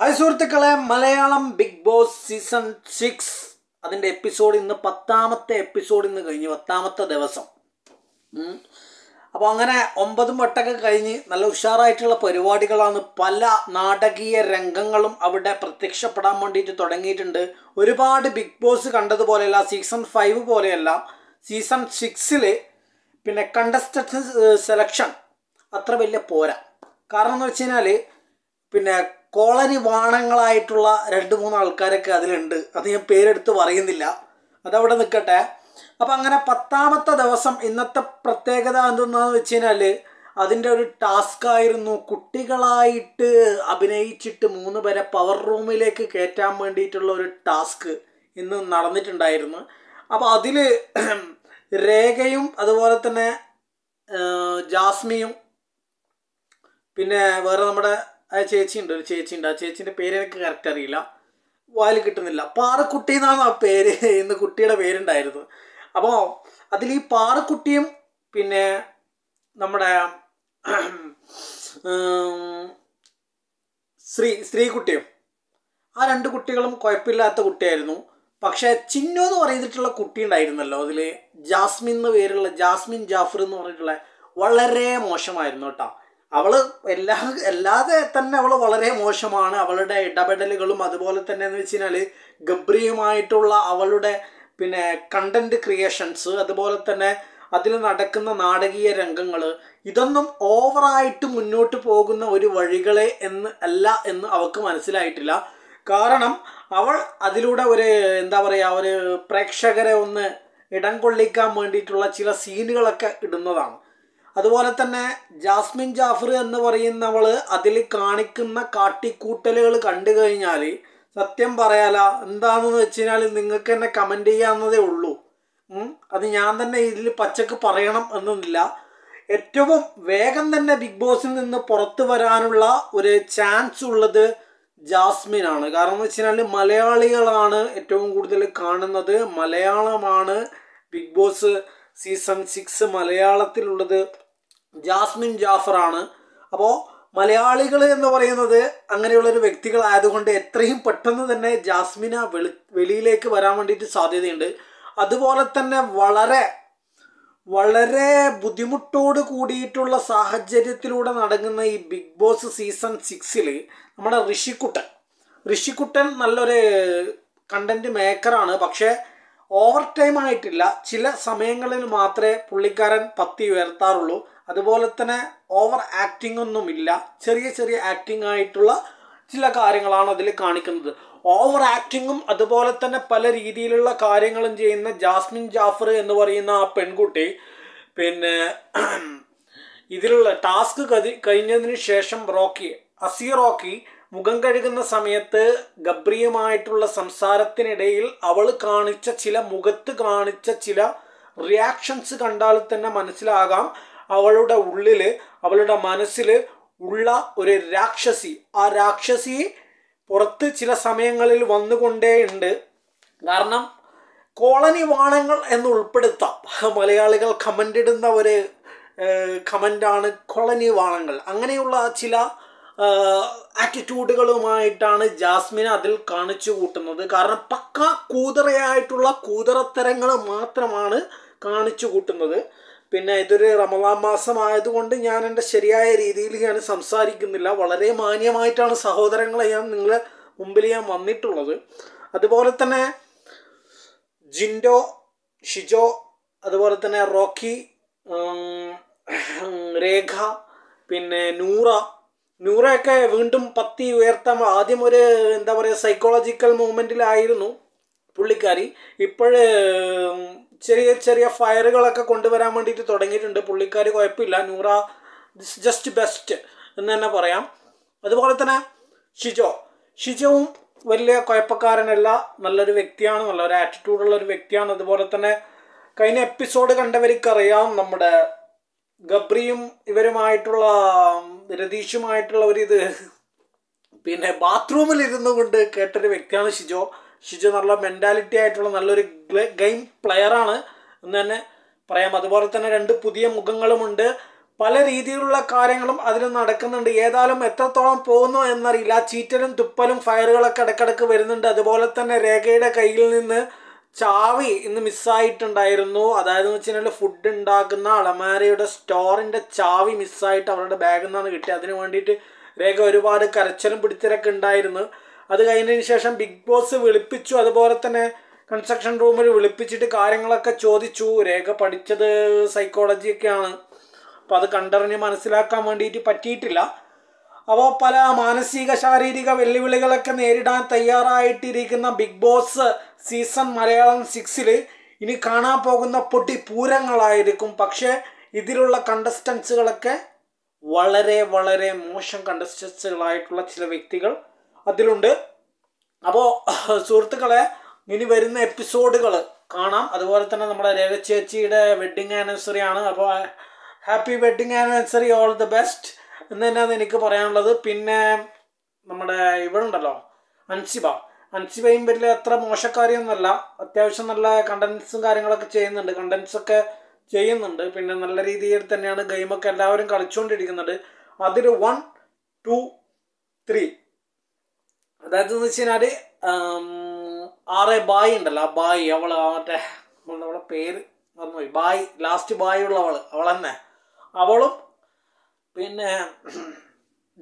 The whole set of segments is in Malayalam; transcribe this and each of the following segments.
ഹായ് സുഹൃത്തുക്കളെ Malayalam Big Boss season six അതിൻ്റെ എപ്പിസോഡ് ഇന്ന് പത്താമത്തെ എപ്പിസോഡ് ഇന്ന് കഴിഞ്ഞ് പത്താമത്തെ ദിവസം അപ്പോൾ അങ്ങനെ ഒമ്പതും വട്ടൊക്കെ കഴിഞ്ഞ് നല്ല ഉഷാറായിട്ടുള്ള പരിപാടികളാണ് പല നാടകീയ രംഗങ്ങളും അവിടെ പ്രത്യക്ഷപ്പെടാൻ വേണ്ടിയിട്ട് തുടങ്ങിയിട്ടുണ്ട് ഒരുപാട് ബിഗ് ബോസ് കണ്ടതുപോലെയല്ല സീസൺ ഫൈവ് പോലെയല്ല സീസൺ സിക്സിൽ പിന്നെ കണ്ടസ്റ്റൻസ് സെലക്ഷൻ അത്ര വലിയ പോരാ കാരണം എന്ന് വെച്ച് കഴിഞ്ഞാൽ പിന്നെ കോളനി വാണങ്ങളായിട്ടുള്ള രണ്ട് മൂന്ന് ആൾക്കാരൊക്കെ അതിലുണ്ട് അത് ഞാൻ പേരെടുത്ത് പറയുന്നില്ല അതവിടെ നിൽക്കട്ടെ അപ്പം അങ്ങനെ പത്താമത്തെ ദിവസം ഇന്നത്തെ പ്രത്യേകത എന്തെന്നാന്ന് വെച്ച് കഴിഞ്ഞാൽ അതിൻ്റെ ഒരു ടാസ്ക് ആയിരുന്നു കുട്ടികളായിട്ട് അഭിനയിച്ചിട്ട് മൂന്ന് പേരെ പവർ റൂമിലേക്ക് കയറ്റാൻ വേണ്ടിയിട്ടുള്ള ഒരു ടാസ്ക് ഇന്ന് നടന്നിട്ടുണ്ടായിരുന്നു അപ്പോൾ അതിൽ രേഖയും അതുപോലെ തന്നെ ജാസ്മിയും പിന്നെ വേറെ നമ്മുടെ ആ ഉണ്ട് ഒരു ഉണ്ട് ആ ചേച്ചിന്റെ പേര് എനിക്ക് കറക്റ്റ് അറിയില്ല വാല് കിട്ടുന്നില്ല പാറക്കുട്ടി എന്നാണ് ആ പേര് ഇന്ന് കുട്ടിയുടെ പേരുണ്ടായിരുന്നത് അപ്പോൾ അതിൽ ഈ പാറക്കുട്ടിയും പിന്നെ നമ്മുടെ ശ്രീ സ്ത്രീകുട്ടിയും ആ രണ്ട് കുട്ടികളും കുഴപ്പമില്ലാത്ത കുട്ടിയായിരുന്നു പക്ഷേ ചിന്നു എന്ന് പറഞ്ഞിട്ടുള്ള കുട്ടി ഉണ്ടായിരുന്നല്ലോ അതിൽ ജാസ്മിൻ എന്ന് പേരുള്ള ജാസ്മിൻ ജാഫർ എന്ന് പറഞ്ഞിട്ടുള്ള വളരെ മോശമായിരുന്നു കേട്ടോ അവൾ എല്ലാ അല്ലാതെ തന്നെ അവൾ വളരെ മോശമാണ് അവളുടെ ഇടപെടലുകളും അതുപോലെ തന്നെ എന്ന് വെച്ച് കഴിഞ്ഞാല് ഗബ്രിയുമായിട്ടുള്ള അവളുടെ പിന്നെ കണ്ടന്റ് ക്രിയേഷൻസ് അതുപോലെ തന്നെ അതിൽ നടക്കുന്ന നാടകീയ രംഗങ്ങൾ ഇതൊന്നും ഓവറായിട്ട് മുന്നോട്ട് പോകുന്ന ഒരു വഴികളെ എന്ന് അല്ല എന്ന് അവൾക്ക് മനസ്സിലായിട്ടില്ല കാരണം അവൾ അതിലൂടെ ഒരു എന്താ പറയുക ഒരു പ്രേക്ഷകരെ ഒന്ന് ഇടം കൊള്ളിക്കാൻ വേണ്ടിയിട്ടുള്ള ചില സീനുകളൊക്കെ ഇടുന്നതാണ് അതുപോലെ തന്നെ ജാസ്മിൻ ജാഫർ എന്ന് പറയുന്നവൾ അതിൽ കാണിക്കുന്ന കാട്ടിക്കൂട്ടലുകൾ കണ്ടു കഴിഞ്ഞാൽ സത്യം പറയാല എന്താണെന്ന് വെച്ച് കഴിഞ്ഞാൽ നിങ്ങൾക്ക് തന്നെ കമൻറ്റ് ചെയ്യാവുന്നതേ ഉള്ളൂ അത് ഞാൻ തന്നെ ഇതിൽ പച്ചക്ക് പറയണം എന്നൊന്നില്ല ഏറ്റവും വേഗം തന്നെ ബിഗ് ബോസിൽ നിന്ന് പുറത്തു വരാനുള്ള ഒരു ചാൻസ് ഉള്ളത് ജാസ്മിനാണ് കാരണം എന്ന് വെച്ച് കഴിഞ്ഞാൽ മലയാളികളാണ് ഏറ്റവും കൂടുതൽ കാണുന്നത് മലയാളമാണ് ബിഗ് ബോസ് സീസൺ സിക്സ് മലയാളത്തിലുള്ളത് ജാസ്മിൻ ജാഫറാണ് അപ്പോൾ മലയാളികൾ എന്ന് പറയുന്നത് അങ്ങനെയുള്ളൊരു വ്യക്തികളായതുകൊണ്ട് എത്രയും പെട്ടെന്ന് തന്നെ ജാസ്മിന വെളി വെളിയിലേക്ക് വരാൻ വേണ്ടിയിട്ട് സാധ്യതയുണ്ട് അതുപോലെ തന്നെ വളരെ വളരെ ബുദ്ധിമുട്ടോട് കൂടിയിട്ടുള്ള സാഹചര്യത്തിലൂടെ നടങ്ങുന്ന ഈ ബിഗ് ബോസ് സീസൺ സിക്സിൽ നമ്മുടെ ഋഷിക്കുട്ടൻ ഋഷിക്കുട്ടൻ നല്ലൊരു കണ്ടൻറ് മേക്കറാണ് പക്ഷേ ഓവർ ടൈം ആയിട്ടില്ല ചില സമയങ്ങളിൽ മാത്രമേ പുള്ളിക്കാരൻ പത്തി ഉയർത്താറുള്ളൂ അതുപോലെ തന്നെ ഓവർ ആക്ടിംഗ് ഒന്നുമില്ല ചെറിയ ചെറിയ ആക്ടിംഗ് ആയിട്ടുള്ള ചില കാര്യങ്ങളാണ് അതിൽ കാണിക്കുന്നത് ഓവർ ആക്ടിങ്ങും അതുപോലെ തന്നെ പല രീതിയിലുള്ള കാര്യങ്ങളും ചെയ്യുന്ന ജാസ്മിൻ ജാഫർ എന്ന് പറയുന്ന ആ പെൺകുട്ടി പിന്നെ ഇതിലുള്ള ടാസ്ക് കഴിഞ്ഞതിന് ശേഷം റോക്കി അസി റോക്കി മുഖം കഴുകുന്ന സമയത്ത് ഗബ്രിയുമായിട്ടുള്ള സംസാരത്തിനിടയിൽ അവൾ കാണിച്ച ചില മുഖത്ത് കാണിച്ച ചില റിയാക്ഷൻസ് കണ്ടാൽ തന്നെ മനസ്സിലാകാം അവളുടെ ഉള്ളിൽ അവളുടെ മനസ്സിൽ ഉള്ള ഒരു രാക്ഷസി ആ രാക്ഷസി പുറത്ത് ചില സമയങ്ങളിൽ വന്നുകൊണ്ടേയുണ്ട് കാരണം കോളനി വാണങ്ങൾ എന്ന് ഉൾപ്പെടുത്താം മലയാളികൾ കമൻ്റ് ഒരു കമൻ്റാണ് കോളനി വാണങ്ങൾ അങ്ങനെയുള്ള ചില ആറ്റിറ്റ്യൂഡുകളുമായിട്ടാണ് ജാസ്മിൻ അതിൽ കാണിച്ചു കൂട്ടുന്നത് കാരണം പക്ക കൂതറയായിട്ടുള്ള കൂതറത്തരങ്ങൾ മാത്രമാണ് കാണിച്ചു കൂട്ടുന്നത് പിന്നെ ഇതൊരു റമദാൻ മാസമായതുകൊണ്ട് ഞാൻ എൻ്റെ ശരിയായ രീതിയിൽ ഞാൻ സംസാരിക്കുന്നില്ല വളരെ മാന്യമായിട്ടാണ് സഹോദരങ്ങളെ ഞാൻ നിങ്ങളെ മുമ്പിൽ ഞാൻ വന്നിട്ടുള്ളത് അതുപോലെ തന്നെ ജിൻഡോ ഷിജോ അതുപോലെ തന്നെ റോക്കി രേഖ പിന്നെ നൂറ നൂറയൊക്കെ വീണ്ടും പത്തി ഉയർത്താൻ ആദ്യം ഒരു എന്താ പറയുക സൈക്കോളജിക്കൽ മൂവ്മെൻറ്റിലായിരുന്നു പുള്ളിക്കാരി ഇപ്പോഴേ ചെറിയ ചെറിയ ഫയറുകളൊക്കെ കൊണ്ടുവരാൻ വേണ്ടിയിട്ട് തുടങ്ങിയിട്ടുണ്ട് പുള്ളിക്കാർ കുഴപ്പമില്ല നൂറ ദിസ് ജസ്റ്റ് ബെസ്റ്റ് എന്ന് തന്നെ പറയാം അതുപോലെ തന്നെ ഷിജോ ഷിജോവും വലിയ കുഴപ്പക്കാരനല്ല നല്ലൊരു വ്യക്തിയാണ് നല്ലൊരു ആറ്റിറ്റ്യൂഡുള്ള ഒരു വ്യക്തിയാണ് അതുപോലെ തന്നെ കഴിഞ്ഞ എപ്പിസോഡ് കണ്ടവർക്കറിയാം നമ്മുടെ ഗബ്രിയും ഇവരുമായിട്ടുള്ള രതീഷുമായിട്ടുള്ള ഒരു ഇത് പിന്നെ ബാത്റൂമിൽ ഇരുന്നു കൊണ്ട് കേട്ടൊരു വ്യക്തിയാണ് ഷിജോ ഷിജു നല്ല മെൻറ്റാലിറ്റി ആയിട്ടുള്ള നല്ലൊരു ഗെയിം പ്ലെയറാണ് എന്ന് തന്നെ പറയാം അതുപോലെ തന്നെ രണ്ട് പുതിയ മുഖങ്ങളുമുണ്ട് പല രീതിയിലുള്ള കാര്യങ്ങളും അതിൽ നടക്കുന്നുണ്ട് ഏതായാലും എത്രത്തോളം പോകുന്നു എന്നറിയില്ല ചീറ്റലും തുപ്പലും ഫയറുകളൊക്കെ ഇടക്കിടക്ക് വരുന്നുണ്ട് അതുപോലെ തന്നെ രേഖയുടെ കയ്യിൽ നിന്ന് ചാവി ഇന്ന് മിസ്സായിട്ടുണ്ടായിരുന്നു അതായത് എന്ന് വെച്ചിട്ടുണ്ടെങ്കിൽ ഫുഡ് ഉണ്ടാക്കുന്ന അളമാരയുടെ സ്റ്റോറിൻ്റെ ചാവി മിസ്സായിട്ട് അവരുടെ ബാഗിൽ നിന്നാണ് കിട്ടിയത് അതിന് വേണ്ടിയിട്ട് രേഖ ഒരുപാട് കരച്ചലും പിടിത്തിരക്ക് ഉണ്ടായിരുന്നു അത് കഴിഞ്ഞതിന് ശേഷം ബിഗ് ബോസ് വിളിപ്പിച്ചു അതുപോലെ തന്നെ കൺസ്ട്രക്ഷൻ റൂമിൽ വിളിപ്പിച്ചിട്ട് കാര്യങ്ങളൊക്കെ ചോദിച്ചു രേഖ പഠിച്ചത് സൈക്കോളജിയൊക്കെയാണ് അപ്പോൾ അത് കണ്ടറിഞ്ഞ് മനസ്സിലാക്കാൻ വേണ്ടിയിട്ട് പറ്റിയിട്ടില്ല അപ്പോൾ പല മാനസിക ശാരീരിക വെല്ലുവിളികളൊക്കെ നേരിടാൻ തയ്യാറായിട്ടിരിക്കുന്ന ബിഗ് ബോസ് സീസൺ മലയാളം സിക്സിൽ ഇനി കാണാൻ പോകുന്ന പൊട്ടി പൂരങ്ങളായിരിക്കും പക്ഷേ ഇതിലുള്ള കണ്ടസ്റ്റൻസുകളൊക്കെ വളരെ വളരെ മോശം കണ്ടസ്റ്റൻസുകളായിട്ടുള്ള ചില വ്യക്തികൾ അതിലുണ്ട് അപ്പോൾ സുഹൃത്തുക്കളെ ഇനി വരുന്ന എപ്പിസോഡുകൾ കാണാം അതുപോലെ തന്നെ നമ്മുടെ രേഖ ചേച്ചിയുടെ വെഡ്ഡിങ് ആനിവേഴ്സറി ആണ് അപ്പോൾ happy wedding anniversary all the best എന്ന് തന്നെയാണ് എനിക്ക് പറയാനുള്ളത് പിന്നെ നമ്മുടെ ഇവളുണ്ടല്ലോ അൻസിബ അൻസിബയും വലിയ അത്ര മോശക്കാരിയൊന്നുമല്ല അത്യാവശ്യം നല്ല കണ്ടൻസും കാര്യങ്ങളൊക്കെ ചെയ്യുന്നുണ്ട് കണ്ടൻസൊക്കെ ചെയ്യുന്നുണ്ട് പിന്നെ നല്ല രീതിയിൽ തന്നെയാണ് ഗെയിമൊക്കെ എല്ലാവരും കളിച്ചുകൊണ്ടിരിക്കുന്നത് അതിൽ വൺ ടു ത്രീ അതായത് എന്ന് വെച്ച് കഴിഞ്ഞാൽ ആറെ ഉണ്ടല്ലോ ആ ബായി അവൾ മറ്റേ അവളുടെ പേര് മറന്നുപോയി ബായി ലാസ്റ്റ് ബായി ഉള്ളവൾ അവൾ തന്നെ അവളും പിന്നെ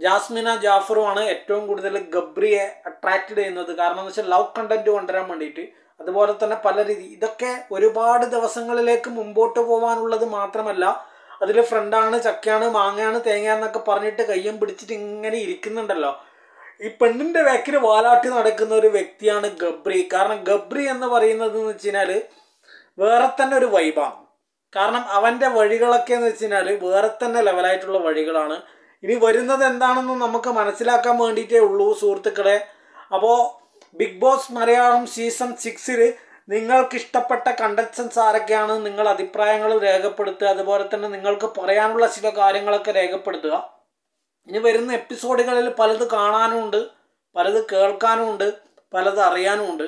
ജാസ്മിന ജാഫറുമാണ് ഏറ്റവും കൂടുതൽ ഗബ്രിയെ അട്രാക്റ്റഡ് ചെയ്യുന്നത് കാരണം എന്ന് വെച്ചാൽ ലവ് കണ്ടന്റ് കൊണ്ടുവരാൻ വേണ്ടിയിട്ട് അതുപോലെ തന്നെ പല രീതി ഇതൊക്കെ ഒരുപാട് ദിവസങ്ങളിലേക്ക് മുമ്പോട്ട് പോകാനുള്ളത് മാത്രമല്ല അതിൽ ഫ്രണ്ടാണ് ചക്കയാണ് മാങ്ങയാണ് തേങ്ങയാണെന്നൊക്കെ പറഞ്ഞിട്ട് കയ്യും പിടിച്ചിട്ട് ഇങ്ങനെ ഇരിക്കുന്നുണ്ടല്ലോ ഈ പെണ്ണിന്റെ വേക്കിന് വാലാട്ടി നടക്കുന്ന ഒരു വ്യക്തിയാണ് ഗബ്രി കാരണം ഗബ്രി എന്ന് പറയുന്നത് എന്ന് വെച്ചാൽ വേറെ തന്നെ ഒരു വൈബാണ് കാരണം അവൻ്റെ വഴികളൊക്കെ എന്ന് വെച്ച് കഴിഞ്ഞാൽ വേറെ തന്നെ ലെവലായിട്ടുള്ള വഴികളാണ് ഇനി വരുന്നത് എന്താണെന്ന് നമുക്ക് മനസ്സിലാക്കാൻ വേണ്ടിയിട്ടേ ഉള്ളൂ സുഹൃത്തുക്കളെ അപ്പോൾ ബിഗ് ബോസ് മലയാളം സീസൺ സിക്സിൽ നിങ്ങൾക്ക് ഇഷ്ടപ്പെട്ട കണ്ടസ്റ്റൻസ് ആരൊക്കെയാണ് നിങ്ങൾ അഭിപ്രായങ്ങൾ രേഖപ്പെടുത്തുക അതുപോലെ തന്നെ നിങ്ങൾക്ക് പറയാനുള്ള ചില കാര്യങ്ങളൊക്കെ രേഖപ്പെടുത്തുക ഇനി വരുന്ന എപ്പിസോഡുകളിൽ പലത് കാണാനുമുണ്ട് പലത് കേൾക്കാനുമുണ്ട് പലത് അറിയാനുമുണ്ട്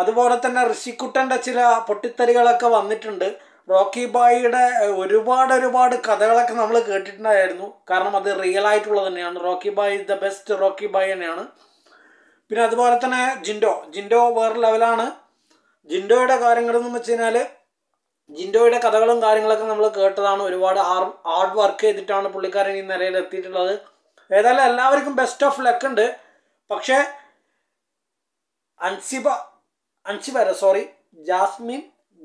അതുപോലെ തന്നെ ഋഷിക്കുട്ടൻ്റെ ചില പൊട്ടിത്തെറികളൊക്കെ വന്നിട്ടുണ്ട് റോക്കി ബായിയുടെ ഒരുപാട് ഒരുപാട് കഥകളൊക്കെ നമ്മൾ കേട്ടിട്ടുണ്ടായിരുന്നു കാരണം അത് റിയൽ ആയിട്ടുള്ളത് തന്നെയാണ് Rocky Bhai the best Rocky Bhai തന്നെയാണ് പിന്നെ അതുപോലെ തന്നെ ജിൻഡോ ജിൻഡോ വേറെ ലെവലാണ് ജിൻഡോയുടെ കാര്യങ്ങളെന്ന് വെച്ച് കഴിഞ്ഞാൽ ജിൻഡോയുടെ കഥകളും കാര്യങ്ങളൊക്കെ നമ്മൾ കേട്ടതാണ് ഒരുപാട് ഹാർഡ് വർക്ക് ചെയ്തിട്ടാണ് പുള്ളിക്കാരൻ ഈ നിലയിൽ എത്തിയിട്ടുള്ളത് ഏതായാലും എല്ലാവർക്കും ബെസ്റ്റ് ഓഫ് ലക്ക് ഉണ്ട് പക്ഷേ അൻസിബ അൻസിബര സോറി ജാസ്മിൻ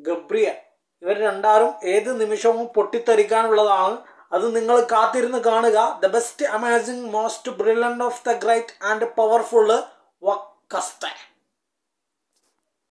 ഗബ്രിയ ഇവർ രണ്ടാറും ഏത് നിമിഷവും പൊട്ടിത്തെറിക്കാനുള്ളതാണ് അത് നിങ്ങൾ കാത്തിരുന്ന് കാണുക the best amazing most brilliant of the great and powerful വക്കസ്തേ